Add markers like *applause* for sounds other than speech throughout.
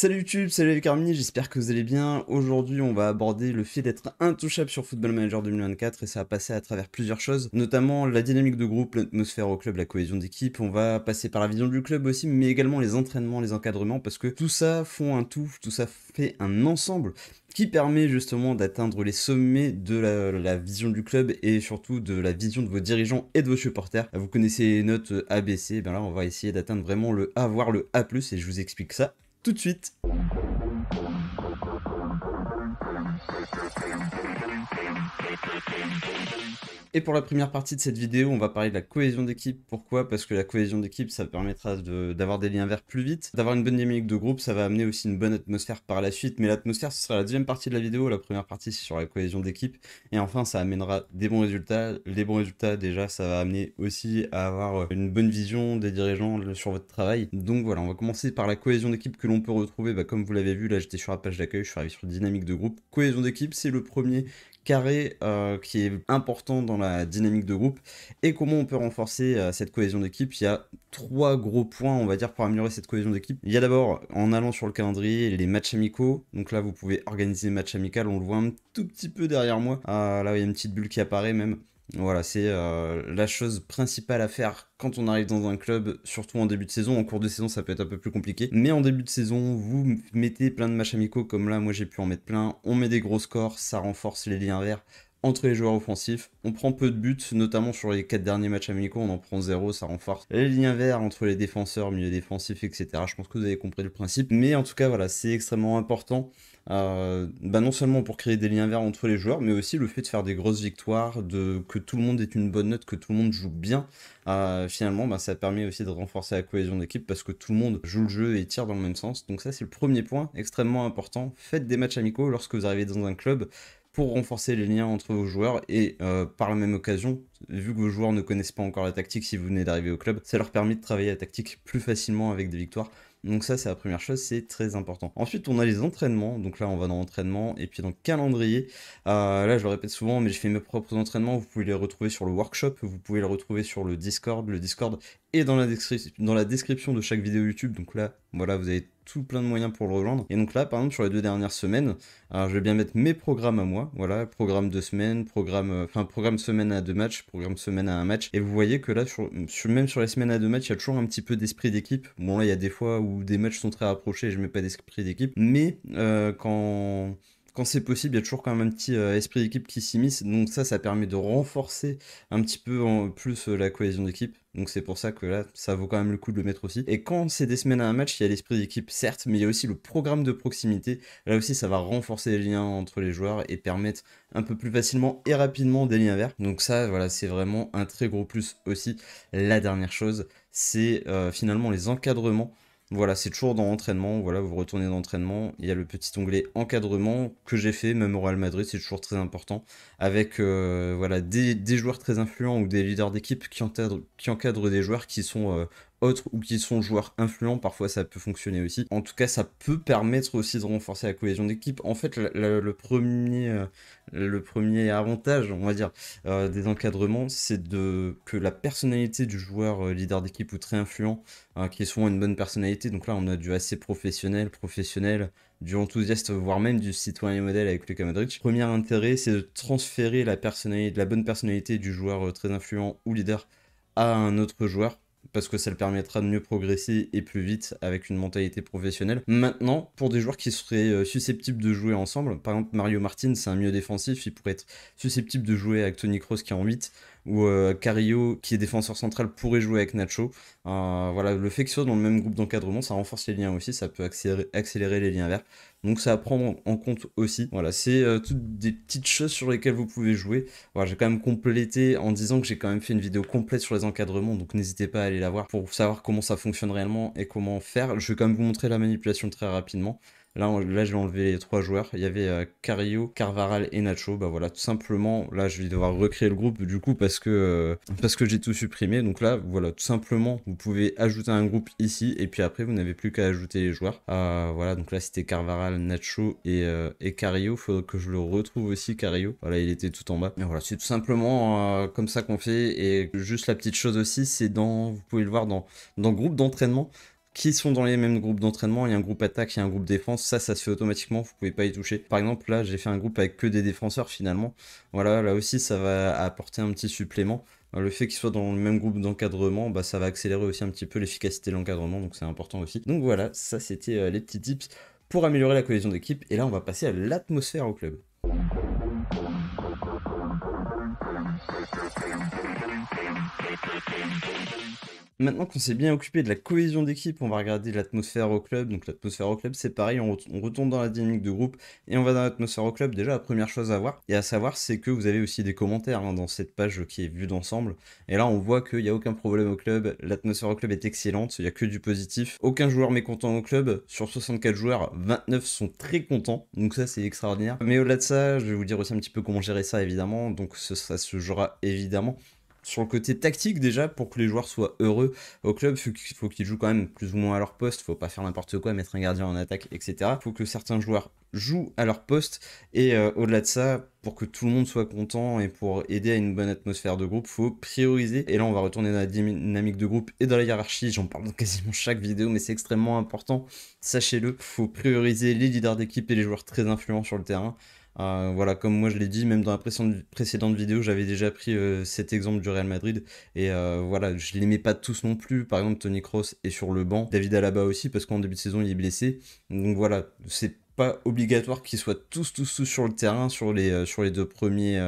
Salut YouTube, salut Carmine, j'espère que vous allez bien. Aujourd'hui, on va aborder le fait d'être intouchable sur Football Manager 2024 et ça a passé à travers plusieurs choses, notamment la dynamique de groupe, l'atmosphère au club, la cohésion d'équipe. On va passer par la vision du club aussi, mais également les entraînements, les encadrements, parce que tout ça font un tout, tout ça fait un ensemble qui permet justement d'atteindre les sommets de la, vision du club et surtout de la vision de vos dirigeants et de vos supporters. Vous connaissez les notes ABC, ben là on va essayer d'atteindre vraiment le A, voire le A+, et je vous explique ça tout de suite. Et pour la première partie de cette vidéo, on va parler de la cohésion d'équipe. Pourquoi Parce que la cohésion d'équipe, ça permettra d'avoir des liens verts plus vite, d'avoir une bonne dynamique de groupe, ça va amener aussi une bonne atmosphère par la suite. Mais l'atmosphère, ce sera la deuxième partie de la vidéo. La première partie, c'est sur la cohésion d'équipe. Et enfin, ça amènera des bons résultats. Les bons résultats, déjà, ça va amener aussi à avoir une bonne vision des dirigeants sur votre travail. Donc voilà, on va commencer par la cohésion d'équipe que l'on peut retrouver. Bah, comme vous l'avez vu, là, j'étais sur la page d'accueil, je suis arrivé sur dynamique de groupe. Cohésion d'équipe, c'est le premier carré euh, qui est important dans la dynamique de groupe et comment on peut renforcer euh, cette cohésion d'équipe. Il y a trois gros points, on va dire, pour améliorer cette cohésion d'équipe. Il y a d'abord, en allant sur le calendrier, les matchs amicaux. Donc là, vous pouvez organiser matchs amical, on le voit un tout petit peu derrière moi. Ah, là, il y a une petite bulle qui apparaît même. Voilà, c'est euh, la chose principale à faire quand on arrive dans un club, surtout en début de saison. En cours de saison, ça peut être un peu plus compliqué. Mais en début de saison, vous mettez plein de matchs amicaux, comme là, moi j'ai pu en mettre plein. On met des gros scores, ça renforce les liens verts, entre les joueurs offensifs. On prend peu de buts, notamment sur les 4 derniers matchs amicaux, on en prend 0, ça renforce les liens verts entre les défenseurs, milieu défensif, etc. Je pense que vous avez compris le principe. Mais en tout cas, voilà, c'est extrêmement important. Euh, bah, non seulement pour créer des liens verts entre les joueurs, mais aussi le fait de faire des grosses victoires, de que tout le monde ait une bonne note, que tout le monde joue bien. Euh, finalement, bah, ça permet aussi de renforcer la cohésion d'équipe parce que tout le monde joue le jeu et tire dans le même sens. Donc ça, c'est le premier point extrêmement important. Faites des matchs amicaux lorsque vous arrivez dans un club pour renforcer les liens entre vos joueurs et euh, par la même occasion, vu que vos joueurs ne connaissent pas encore la tactique si vous venez d'arriver au club, ça leur permet de travailler la tactique plus facilement avec des victoires. Donc ça c'est la première chose, c'est très important. Ensuite on a les entraînements, donc là on va dans entraînement et puis dans calendrier. Euh, là je le répète souvent mais je fais mes propres entraînements, vous pouvez les retrouver sur le workshop, vous pouvez les retrouver sur le Discord, le Discord est dans la, dans la description de chaque vidéo YouTube, donc là voilà, vous avez tout plein de moyens pour le rejoindre. Et donc là, par exemple, sur les deux dernières semaines, alors je vais bien mettre mes programmes à moi. Voilà, programme de semaine, programme, euh, enfin, programme semaine à deux matchs, programme semaine à un match. Et vous voyez que là, sur, même sur les semaines à deux matchs, il y a toujours un petit peu d'esprit d'équipe. Bon, là, il y a des fois où des matchs sont très rapprochés et je mets pas d'esprit d'équipe. Mais euh, quand quand c'est possible, il y a toujours quand même un petit euh, esprit d'équipe qui s'immisce. Donc ça, ça permet de renforcer un petit peu en plus euh, la cohésion d'équipe. Donc c'est pour ça que là, ça vaut quand même le coup de le mettre aussi. Et quand c'est des semaines à un match, il y a l'esprit d'équipe, certes, mais il y a aussi le programme de proximité. Là aussi, ça va renforcer les liens entre les joueurs et permettre un peu plus facilement et rapidement des liens verts. Donc ça, voilà, c'est vraiment un très gros plus aussi. La dernière chose, c'est euh, finalement les encadrements voilà, c'est toujours dans l'entraînement, Voilà, vous retournez dans l'entraînement, Il y a le petit onglet encadrement que j'ai fait, même au Real Madrid, c'est toujours très important. Avec euh, voilà, des, joueurs très influents ou des leaders d'équipe qui encadrent, qui encadrent des joueurs qui sont euh, autres ou qui sont joueurs influents, parfois ça peut fonctionner aussi. En tout cas, ça peut permettre aussi de renforcer la cohésion d'équipe. En fait, le, premier, euh, le premier avantage, on va dire, euh, des encadrements, c'est de que la personnalité du joueur euh, leader d'équipe ou très influent, qui est souvent une bonne personnalité. Donc là, on a du assez professionnel, professionnel, du enthousiaste, voire même du citoyen modèle avec Lucas Modric. Premier intérêt, c'est de transférer la personnalité, la bonne personnalité du joueur très influent ou leader à un autre joueur parce que ça le permettra de mieux progresser et plus vite avec une mentalité professionnelle. Maintenant, pour des joueurs qui seraient euh, susceptibles de jouer ensemble, par exemple Mario Martin, c'est un milieu défensif, il pourrait être susceptible de jouer avec Tony Cross qui est en 8, ou euh, Carillo qui est défenseur central pourrait jouer avec Nacho. Euh, voilà, le fait qu'ils soient dans le même groupe d'encadrement, ça renforce les liens aussi, ça peut accélérer les liens verts. Donc ça à prendre en compte aussi. Voilà, c'est euh, toutes des petites choses sur lesquelles vous pouvez jouer. Voilà, j'ai quand même complété en disant que j'ai quand même fait une vidéo complète sur les encadrements, donc n'hésitez pas à aller la voir pour savoir comment ça fonctionne réellement et comment faire. Je vais quand même vous montrer la manipulation très rapidement. Là, je vais enlever les trois joueurs. Il y avait euh, Cario, Carvaral et Nacho. Bah voilà, tout simplement, là, je vais devoir recréer le groupe du coup parce que, euh, que j'ai tout supprimé. Donc là, voilà, tout simplement, vous pouvez ajouter un groupe ici et puis après, vous n'avez plus qu'à ajouter les joueurs. Ah, voilà, donc là, c'était Carvaral, Nacho et, euh, et Cario. Faudrait que je le retrouve aussi, Cario. Voilà, il était tout en bas. Mais voilà, c'est tout simplement comme ça qu'on fait. Et juste la petite chose aussi, c'est dans, vous pouvez le voir dans, dans groupe d'entraînement qui sont dans les mêmes groupes d'entraînement. Il y a un groupe attaque, il y a un groupe défense. Ça, ça se fait automatiquement. Vous pouvez pas y toucher. Par exemple, là, j'ai fait un groupe avec que des défenseurs finalement. Voilà, là aussi, ça va apporter un petit supplément. Euh, le fait qu'ils soient dans le même groupe d'encadrement, bah, ça va accélérer aussi un petit peu l'efficacité de l'encadrement, donc c'est important aussi. Donc voilà, ça c'était euh, les petits tips pour améliorer la cohésion d'équipe. Et là, on va passer à l'atmosphère au club. Maintenant qu'on s'est bien occupé de la cohésion d'équipe, on va regarder l'atmosphère au club. Donc l'atmosphère au club, c'est pareil, on, retourne dans la dynamique de groupe et on va dans l'atmosphère au club. Déjà, la première chose à voir et à savoir, c'est que vous avez aussi des commentaires hein, dans cette page qui est vue d'ensemble. Et là, on voit qu'il n'y a aucun problème au club. L'atmosphère au club est excellente, il n'y a que du positif. Aucun joueur mécontent au club. Sur 64 joueurs, 29 sont très contents. Donc ça, c'est extraordinaire. Mais au-delà de ça, je vais vous dire aussi un petit peu comment gérer ça, évidemment. Donc ça, ça se jouera évidemment sur le côté tactique déjà pour que les joueurs soient heureux au club il faut qu'ils jouent quand même plus ou moins à leur poste faut pas faire n'importe quoi mettre un gardien en attaque etc faut que certains joueurs jouent à leur poste et euh, au-delà de ça pour que tout le monde soit content et pour aider à une bonne atmosphère de groupe faut prioriser et là on va retourner dans la dynamique de groupe et dans la hiérarchie j'en parle dans *laughs* quasiment chaque vidéo mais c'est extrêmement important sachez-le faut prioriser les leaders d'équipe et les joueurs très influents sur le terrain euh, voilà, comme moi je l'ai dit, même dans la précédente vidéo, j'avais déjà pris euh, cet exemple du Real Madrid. Et euh, voilà, je l'aimais pas tous non plus. Par exemple, Tony Cross est sur le banc. David Alaba aussi, parce qu'en début de saison, il est blessé. Donc voilà, c'est pas obligatoire qu'ils soient tous, tous, tous sur le terrain sur les, sur les deux premiers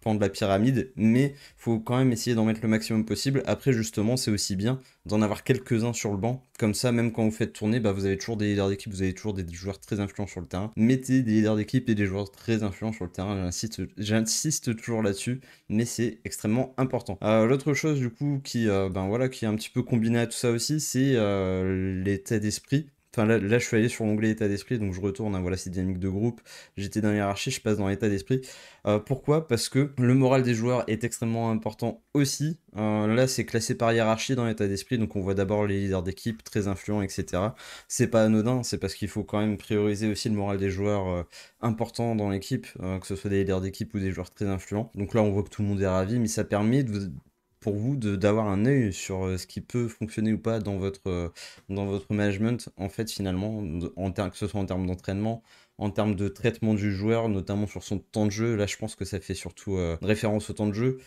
prendre de la pyramide, mais faut quand même essayer d'en mettre le maximum possible. Après, justement, c'est aussi bien d'en avoir quelques-uns sur le banc. Comme ça, même quand vous faites tourner, bah, vous avez toujours des leaders d'équipe, vous avez toujours des joueurs très influents sur le terrain. Mettez des leaders d'équipe et des joueurs très influents sur le terrain. J'insiste toujours là-dessus, mais c'est extrêmement important. Euh, l'autre chose, du coup, qui, euh, ben, voilà, qui est un petit peu combinée à tout ça aussi, c'est euh, l'état d'esprit là, je suis allé sur l'onglet état d'esprit, donc je retourne. Hein, voilà, c'est dynamique de groupe. J'étais dans hiérarchie, je passe dans l'état d'esprit. Euh, pourquoi Parce que le moral des joueurs est extrêmement important aussi. Euh, là, c'est classé par hiérarchie dans l'état d'esprit, donc on voit d'abord les leaders d'équipe, très influents, etc. C'est pas anodin, c'est parce qu'il faut quand même prioriser aussi le moral des joueurs euh, importants dans l'équipe, que ce soit des leaders d'équipe ou des joueurs très influents. Donc là, on voit que tout le monde est ravi, mais ça permet de, pour vous d'avoir un œil sur euh, ce qui peut fonctionner ou pas dans votre, euh, dans votre management, en fait, finalement, en que ce soit en termes d'entraînement, en termes de traitement du joueur, notamment sur son temps de jeu. Là, je pense que ça fait surtout euh, référence au temps de jeu.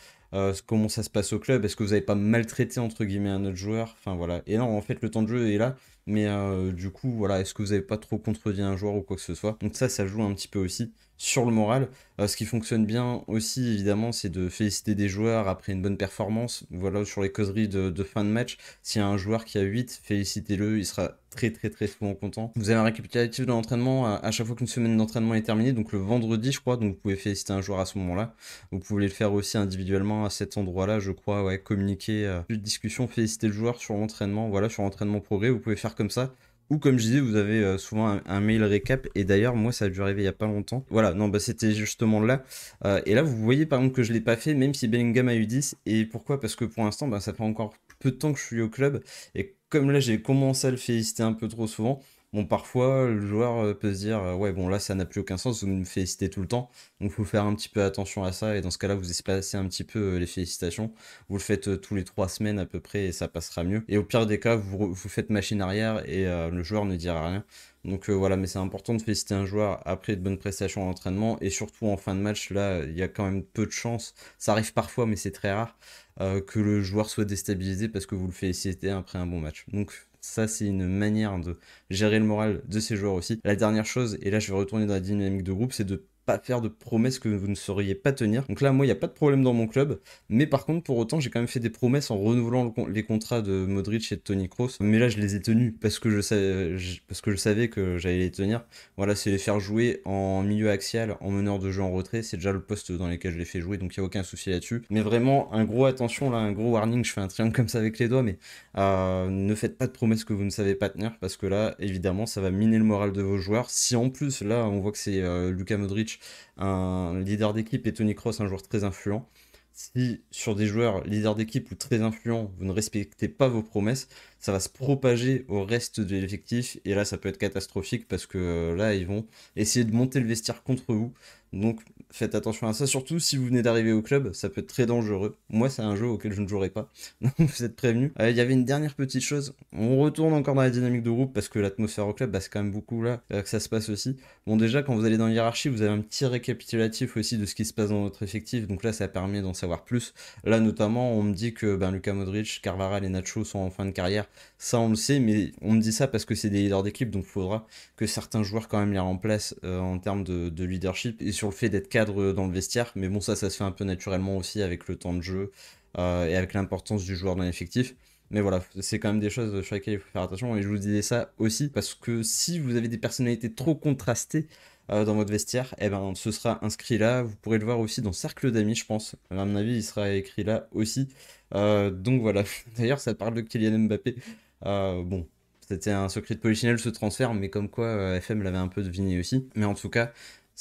comment ça se passe au club Est-ce que vous n'avez pas maltraité, entre guillemets, un autre joueur Enfin, voilà. Et non, en fait, le temps de jeu est là. Mais euh, du coup, voilà, est-ce que vous avez pas trop contredit un joueur ou quoi que ce soit Donc ça, ça joue un petit peu aussi sur le moral. Euh, ce qui fonctionne bien aussi, évidemment, c'est de féliciter des joueurs après une bonne performance. Voilà, sur les causeries de, fin de match, s'il y a un joueur qui a 8, félicitez-le, il sera très très très souvent content. Vous avez un récapitulatif de l'entraînement à, chaque fois qu'une semaine d'entraînement est terminée, donc le vendredi, je crois, donc vous pouvez féliciter un joueur à ce moment-là. Vous pouvez le faire aussi individuellement à cet endroit-là, je crois, ouais, communiquer, de euh, discussion, féliciter le joueur sur l'entraînement, voilà, sur l'entraînement progrès, vous pouvez faire comme ça. Ou comme je disais, vous avez euh, souvent un, mail récap. Et d'ailleurs, moi, ça a dû arriver il n'y a pas longtemps. Voilà, non, bah, c'était justement là. Euh, et là, vous voyez par exemple que je l'ai pas fait, même si Bellingham a eu 10. Et pourquoi Parce que pour l'instant, bah, ça fait encore peu de temps que je suis au club. Et comme là, j'ai commencé à le féliciter un peu trop souvent, bon, parfois, le joueur euh, peut se dire, euh, ouais, bon, là, ça n'a plus aucun sens, vous me félicitez tout le temps. Donc, faut faire un petit peu attention à ça. Et dans ce cas-là, vous espacez un petit peu euh, les félicitations. Vous le faites tous les trois semaines à peu près et ça passera mieux. Et au pire des cas, vous, faites machine arrière et le joueur ne dira rien. Donc voilà, mais c'est important de féliciter un joueur après de bonnes prestations en entraînement et surtout en fin de match. Là, il y a quand même peu de chances. Ça arrive parfois, mais c'est très rare que le joueur soit déstabilisé parce que vous le félicitez après un bon match. Donc ça, c'est une manière de gérer le moral de ces joueurs aussi. La dernière chose, et là je vais retourner dans la dynamique de groupe, c'est de faire de promesses que vous ne sauriez pas tenir. Donc là, moi, il n'y a pas de problème dans mon club. Mais par contre, pour autant, j'ai quand même fait des promesses en renouvelant les contrats de Modric et de Tony Kroos. Mais là, je les ai tenus parce que je, savais, parce que je savais que j'allais les tenir. Voilà, c'est les faire jouer en milieu axial, en meneur de jeu en retrait. C'est déjà le poste dans lequel je les fais jouer, donc il n'y a aucun souci là-dessus. Mais vraiment, un gros attention, là, un gros warning. Je fais un triangle comme ça avec les doigts, mais euh, ne faites pas de promesses que vous ne savez pas tenir parce que là, évidemment, ça va miner le moral de vos joueurs. Si en plus, là, on voit que c'est euh, Lucas Modric un leader d'équipe est Tony Cross, un joueur très influent. Si sur des joueurs leaders d'équipe ou très influents, vous ne respectez pas vos promesses, ça va se propager au reste de l'effectif. Et là, ça peut être catastrophique parce que euh, là, ils vont essayer de monter le vestiaire contre vous. Donc faites attention à ça, surtout si vous venez d'arriver au club, ça peut être très dangereux. Moi, c'est un jeu auquel je ne jouerai pas, *laughs* vous êtes prévenus. Euh, il y avait une dernière petite chose, on retourne encore dans la dynamique de groupe parce que l'atmosphère au club, c'est quand même beaucoup là euh, que ça se passe aussi. Bon, déjà, quand vous allez dans hiérarchie, vous avez un petit récapitulatif aussi de ce qui se passe dans votre effectif, donc là, ça permet d'en savoir plus. Là, notamment, on me dit que ben, Lucas Modric, Carvara et Nacho sont en fin de carrière, ça on le sait, mais on me dit ça parce que c'est des leaders d'équipe, donc il faudra que certains joueurs quand même les remplacent euh, en termes de, leadership et le fait d'être cadre dans le vestiaire. Mais bon, ça, ça se fait un peu naturellement aussi avec le temps de jeu euh, et avec l'importance du joueur dans l'effectif. Mais voilà, c'est quand même des choses sur lesquelles il faut faire attention. Et je vous disais ça aussi parce que si vous avez des personnalités trop contrastées euh, dans votre vestiaire, et eh ben, ce sera inscrit là. Vous pourrez le voir aussi dans Cercle d'amis, je pense. À mon avis, il sera écrit là aussi. Euh, donc voilà. *laughs* D'ailleurs, ça parle de Kylian Mbappé. bon, c'était un secret de polichinelle ce transfert, mais comme quoi FM l'avait un peu deviné aussi. Mais en tout cas,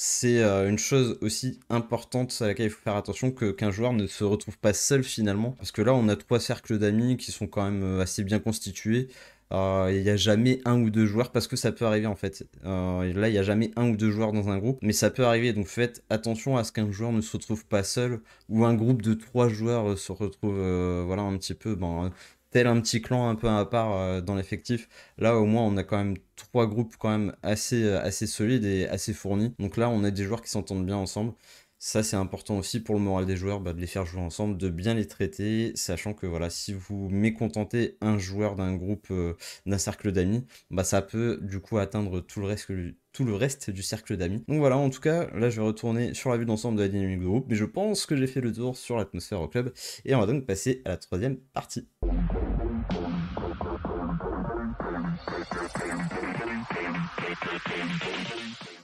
c'est euh, une chose aussi importante à laquelle il faut faire attention que qu'un joueur ne se retrouve pas seul finalement parce que là on a trois cercles d'amis qui sont quand même euh, assez bien constitués euh, il n'y a jamais un ou deux joueurs parce que ça peut arriver en fait là il n'y a jamais un ou deux joueurs dans un groupe mais ça peut arriver donc faites attention à ce qu'un joueur ne se retrouve pas seul ou un groupe de trois joueurs se retrouve voilà un petit peu ben, tel un petit clan un peu à part euh, dans l'effectif. Là, au moins, on a quand même trois groupes quand même assez, euh, assez solides et assez fournis. Donc là, on a des joueurs qui s'entendent bien ensemble. Ça, c'est important aussi pour le moral des joueurs, bah, de les faire jouer ensemble, de bien les traiter, sachant que voilà, si vous mécontentez un joueur d'un groupe, euh, d'un cercle d'amis, bah, ça peut du coup atteindre tout le reste tout le reste du cercle d'amis. Donc voilà, en tout cas, là je vais retourner sur la vue d'ensemble de la dynamique de groupe, mais je pense que j'ai fait le tour sur l'atmosphère au club, et on va donc passer à la troisième partie.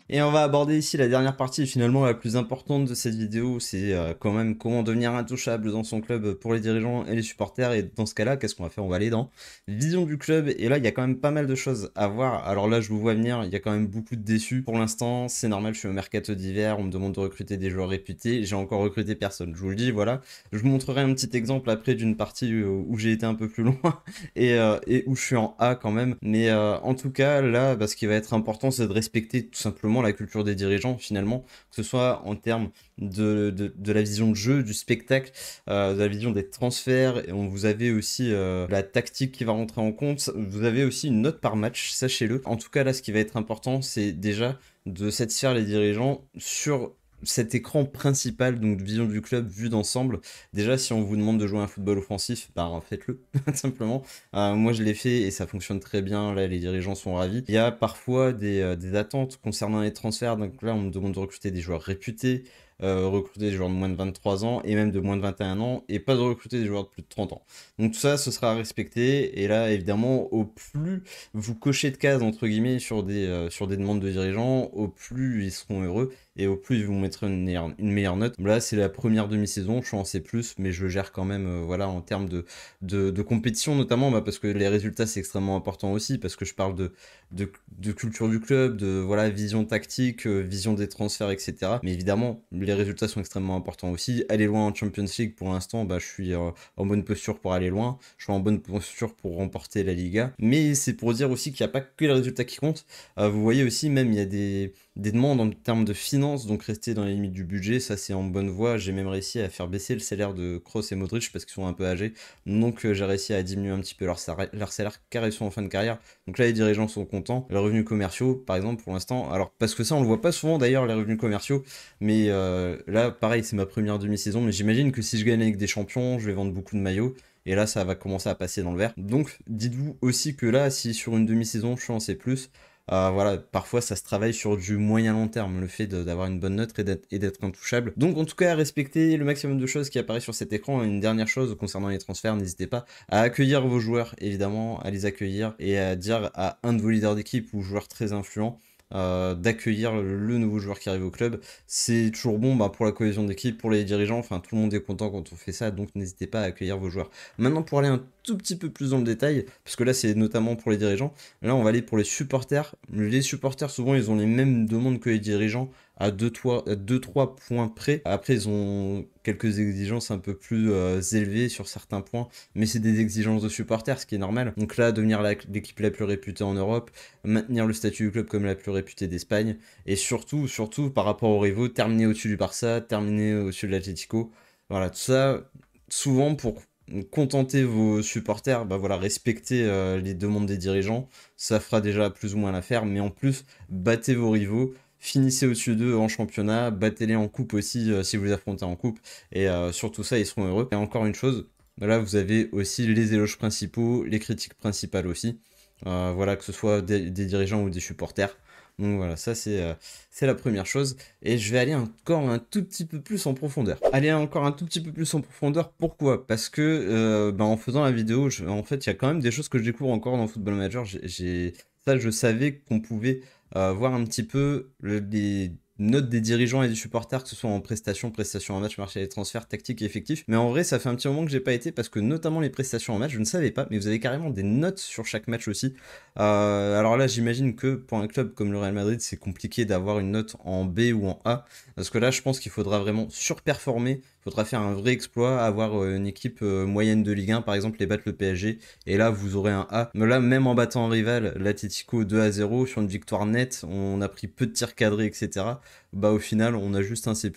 Et on va aborder ici la dernière partie, finalement la plus importante de cette vidéo, c'est euh, quand même comment devenir intouchable dans son club pour les dirigeants et les supporters. Et dans ce cas-là, qu'est-ce qu'on va faire On va aller dans vision du club. Et là, il y a quand même pas mal de choses à voir. Alors là, je vous vois venir, il y a quand même beaucoup de déçus. Pour l'instant, c'est normal, je suis au mercato d'hiver, on me demande de recruter des joueurs réputés. J'ai encore recruté personne, je vous le dis, voilà. Je vous montrerai un petit exemple après d'une partie où j'ai été un peu plus *laughs* loin euh, et, où je suis en A quand même. Mais euh, en tout cas, là, bah, ce qui va être important, c'est de respecter tout simplement la culture des dirigeants finalement, que ce soit en termes de, de, la vision de jeu, du spectacle, euh, de la vision des transferts, et on, vous avez aussi euh, la tactique qui va rentrer en compte, vous avez aussi une note par match, sachez-le. En tout cas là, ce qui va être important, c'est déjà de satisfaire les dirigeants sur cet écran principal donc de vision du club vue d'ensemble déjà si on vous demande de jouer un football offensif par bah, faites-le *laughs* simplement euh, moi je l'ai fait et ça fonctionne très bien là les dirigeants sont ravis il y a parfois des, euh, attentes concernant les transferts donc là on me demande de recruter des joueurs réputés euh, recruter des joueurs de moins de 23 ans et même de moins de 21 ans et pas de recruter des joueurs de plus de 30 ans. Donc tout ça, ce sera respecté et là, évidemment, au plus vous cochez de cases entre guillemets sur des, sur des demandes de dirigeants, au plus ils seront heureux et au plus vous mettrez une meilleure, note. Là, c'est la première demi-saison, je suis en C+, mais je gère quand même euh, voilà, en termes de, de, compétition notamment, bah, parce que les résultats, c'est extrêmement important aussi, parce que je parle de, de, culture du club, de voilà, vision tactique, euh, vision des transferts, etc. Mais évidemment, les résultats sont extrêmement importants aussi. Aller loin en Champions League, pour l'instant, bah, je suis euh, en bonne posture pour aller loin, je suis en bonne posture pour remporter la Liga. Mais c'est pour dire aussi qu'il n'y a pas que les résultats qui comptent. vous voyez aussi, même, il y a des des demandes en termes de finances, donc rester dans les limites du budget, ça c'est en bonne voie. J'ai même réussi à faire baisser le salaire de Kroos et Modric parce qu'ils sont un peu âgés. Donc euh, j'ai réussi à diminuer un petit peu leur, salaire car ils sont en fin de carrière. Donc là les dirigeants sont contents. Les revenus commerciaux, par exemple, pour l'instant, alors parce que ça on le voit pas souvent d'ailleurs les revenus commerciaux, mais euh, là pareil c'est ma première demi-saison, mais j'imagine que si je gagne avec des champions, je vais vendre beaucoup de maillots et là ça va commencer à passer dans le vert. Donc dites-vous aussi que là, si sur une demi-saison je suis en C+, euh, voilà, parfois ça se travaille sur du moyen long terme, le fait d'avoir une bonne note et d'être intouchable. Donc en tout cas, respectez le maximum de choses qui apparaissent sur cet écran. une dernière chose concernant les transferts, n'hésitez pas à accueillir vos joueurs, évidemment, à les accueillir et à dire à un de vos leaders d'équipe ou joueurs très influents euh, d'accueillir le, nouveau joueur qui arrive au club. C'est toujours bon bah, pour la cohésion d'équipe, pour les dirigeants, enfin tout le monde est content quand on fait ça, donc n'hésitez pas à accueillir vos joueurs. Maintenant pour aller un tout petit peu plus dans le détail, parce que là c'est notamment pour les dirigeants, là on va aller pour les supporters. Les supporters souvent ils ont les mêmes demandes que les dirigeants, à 2-3 points près. Après, ils ont quelques exigences un peu plus euh, élevées sur certains points, mais c'est des exigences de supporters, ce qui est normal. Donc là, devenir l'équipe la, plus réputée en Europe, maintenir le statut du club comme la plus réputée d'Espagne, et surtout, surtout par rapport aux rivaux, terminer au-dessus du Barça, terminer au-dessus de l'Atlético. Voilà, tout ça, souvent pour contenter vos supporters, bah voilà, respecter euh, les demandes des dirigeants, ça fera déjà plus ou moins l'affaire, mais en plus, battez vos rivaux, finissez au-dessus d'eux en championnat, battez-les en coupe aussi euh, si vous les affrontez en coupe, et euh, surtout ça, ils seront heureux. Et encore une chose, là vous avez aussi les éloges principaux, les critiques principales aussi, euh, voilà, que ce soit des, dirigeants ou des supporters. Donc voilà, ça c'est la première chose. Et je vais aller encore un tout petit peu plus en profondeur. Aller encore un tout petit peu plus en profondeur, pourquoi Parce que bah, en faisant la vidéo, en fait, il y a quand même des choses que je découvre encore dans Football Manager. ça, je savais qu'on pouvait euh, voir un petit peu les notes des dirigeants et des supporters, que ce soit en prestations, prestations en match, marché des transferts, tactique et effectif. Mais en vrai, ça fait un petit moment que j'ai pas été parce que notamment les prestations en match, je ne savais pas, mais vous avez carrément des notes sur chaque match aussi. Euh, alors là, j'imagine que pour un club comme le Real Madrid, c'est compliqué d'avoir une note en B ou en A, parce que là, je pense qu'il faudra vraiment surperformer faudra faire un vrai exploit, avoir euh, une équipe euh, moyenne de Ligue 1 par exemple les battre le PSG. Et là, vous aurez un A. Mais là, même en battant un rival, l'Atletico 2 à 0, sur une victoire nette, on a pris peu de tirs cadrés, etc bah au final on a juste un C+.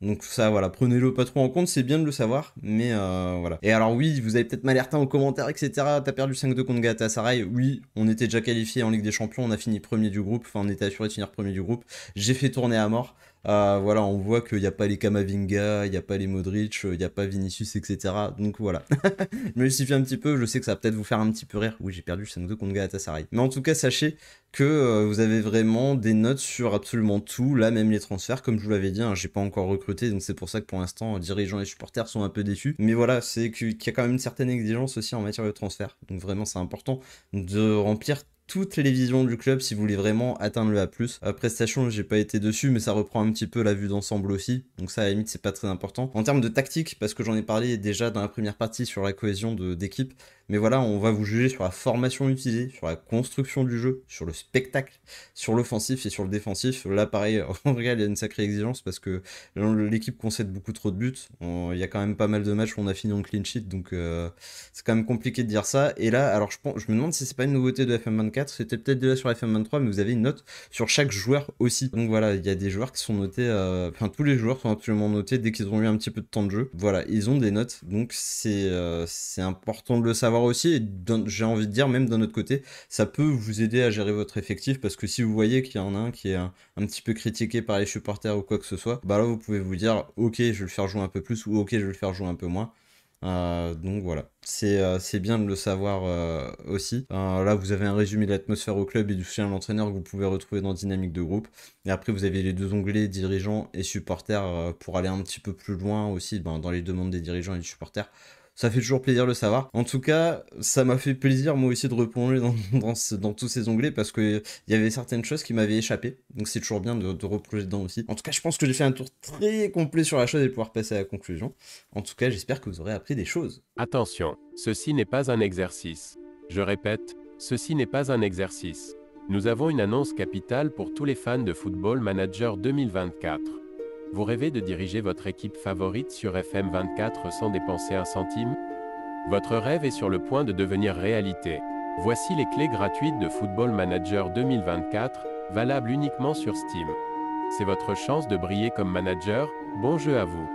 Donc ça voilà, prenez-le pas trop en compte, c'est bien de le savoir, mais euh, voilà. Et alors oui, vous avez peut-être Malertin en commentaire, etc. T'as perdu 5-2 contre Sarai. oui, on était déjà qualifié en Ligue des Champions, on a fini premier du groupe, enfin on était assuré de finir premier du groupe, j'ai fait tourner à mort. Euh, voilà, on voit qu'il n'y a pas les Kamavinga, il n'y a pas les Modric, il n'y a pas Vinicius, etc. Donc voilà. *laughs* je me justifie un petit peu, je sais que ça va peut-être vous faire un petit peu rire. Oui, j'ai perdu 5-2 contre Sarai. Mais en tout cas, sachez que euh, vous avez vraiment des notes sur absolument tout. Là, même transferts. Comme je vous l'avais dit, hein, j'ai pas encore recruté, donc c'est pour ça que pour l'instant, dirigeants et supporters sont un peu déçus. Mais voilà, c'est qu'il y a quand même une certaine exigence aussi en matière de transfert. Donc vraiment, c'est important de remplir toutes les visions du club si vous voulez vraiment atteindre le A+. la prestation, j'ai pas été dessus, mais ça reprend un petit peu la vue d'ensemble aussi. Donc ça, à la limite, c'est pas très important. En termes de tactique, parce que j'en ai parlé déjà dans la première partie sur la cohésion d'équipe, mais voilà, on va vous juger sur la formation utilisée, sur la construction du jeu, sur le spectacle, sur l'offensif et sur le défensif. Là, pareil, *laughs* en vrai il y a une sacrée exigence parce que l'équipe concède beaucoup trop de buts. Il y a quand même pas mal de matchs où on a fini en clean sheet, donc euh, c'est quand même compliqué de dire ça. Et là, alors je, je me demande si c'est pas une nouveauté de fm E c'était peut-être déjà sur FM23, mais vous avez une note sur chaque joueur aussi. Donc voilà, il y a des joueurs qui sont notés, euh, enfin tous les joueurs sont absolument notés dès qu'ils ont eu un petit peu de temps de jeu. Voilà, ils ont des notes, donc c'est euh, important de le savoir aussi. Et j'ai envie de dire, même d'un autre côté, ça peut vous aider à gérer votre effectif parce que si vous voyez qu'il y en a un qui est un, un, petit peu critiqué par les supporters ou quoi que ce soit, bah là vous pouvez vous dire, ok, je vais le faire jouer un peu plus ou ok, je vais le faire jouer un peu moins. Euh, donc voilà, euh, c'est bien de le savoir euh, aussi. là, vous avez un résumé de l'atmosphère au club et du soutien à l'entraîneur que vous pouvez retrouver dans Dynamique de groupe. Et après, vous avez les deux onglets dirigeants et supporters pour aller un petit peu plus loin aussi ben, dans les demandes des dirigeants et des supporters ça fait toujours plaisir de le savoir. En tout cas, ça m'a fait plaisir moi aussi de replonger dans, *laughs* tous ces onglets parce qu'il y avait certaines choses qui m'avaient échappé. Donc c'est toujours bien de, de, replonger dedans aussi. En tout cas, je pense que j'ai fait un tour très complet sur la chose et pouvoir passer à la conclusion. En tout cas, j'espère que vous aurez appris des choses. Attention, ceci n'est pas un exercice. Je répète, ceci n'est pas un exercice. Nous avons une annonce capitale pour tous les fans de Football Manager 2024. Vous rêvez de diriger votre équipe favorite sur FM24 sans dépenser un centime Votre rêve est sur le point de devenir réalité. Voici les clés gratuites de Football Manager 2024, valables uniquement sur Steam. C'est votre chance de briller comme manager, bon jeu à vous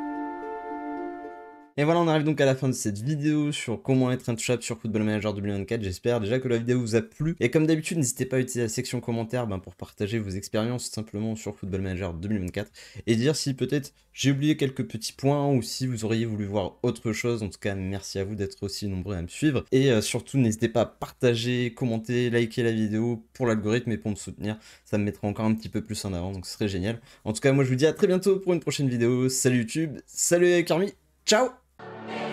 et voilà, on arrive donc à la fin de cette vidéo sur comment être un intouchable sur Football Manager 2024. J'espère déjà que la vidéo vous a plu. Et comme d'habitude, n'hésitez pas à utiliser la section commentaires ben, pour partager vos expériences simplement sur Football Manager 2024 et dire si peut-être j'ai oublié quelques petits points ou si vous auriez voulu voir autre chose. En tout cas, merci à vous d'être aussi nombreux à me suivre. Et euh, surtout, n'hésitez pas à partager, commenter, liker la vidéo pour l'algorithme et pour me soutenir. Ça me mettra encore un petit peu plus en avant, donc ce serait génial. En tout cas, moi je vous dis à très bientôt pour une prochaine vidéo. Salut YouTube, salut Carmi, ciao Yeah.